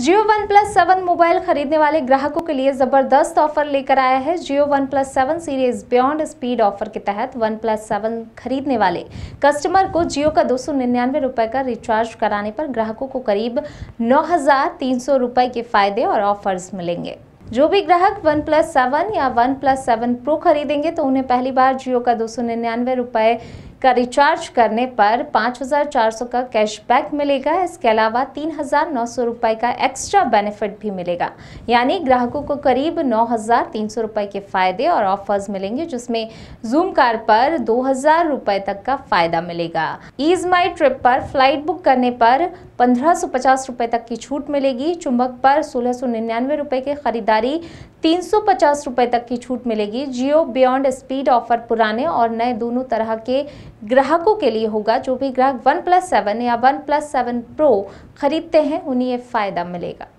जियो OnePlus seven mobile खरीदने वाले ग्राहकों के लिए ज़बरदस्त ऑफर लेकर आया है Jio OnePlus seven series beyond speed offer के तहत वन प्लस सेवन खरीदने वाले कस्टमर को जियो का दो सौ निन्यानवे रुपये का रिचार्ज कराने पर ग्राहकों को करीब नौ हज़ार तीन सौ रुपये के फ़ायदे और ऑफर्स मिलेंगे जो भी ग्राहक वन प्लस सेवन या वन प्लस सेवन प्रो खरीदेंगे तो उन्हें पहली बार जियो का दो सौ निन्यानवे रुपये का रिचार्ज करने पर 5,400 का कैशबैक मिलेगा इसके अलावा 3,900 रुपए का एक्स्ट्रा बेनिफिट भी मिलेगा यानी ग्राहकों को करीब 9,300 रुपए के फ़ायदे और ऑफर्स मिलेंगे जिसमें जूम कार पर 2,000 रुपए तक का फ़ायदा मिलेगा ईज माई ट्रिप पर फ्लाइट बुक करने पर 1550 रुपए तक की छूट मिलेगी चुंबक पर 1699 रुपए की खरीदारी 350 रुपए तक की छूट मिलेगी जियो बियॉन्ड स्पीड ऑफर पुराने और नए दोनों तरह के ग्राहकों के लिए होगा जो भी ग्राहक वन प्लस सेवन या वन प्लस सेवन प्रो खरीदते हैं उन्हें ये फ़ायदा मिलेगा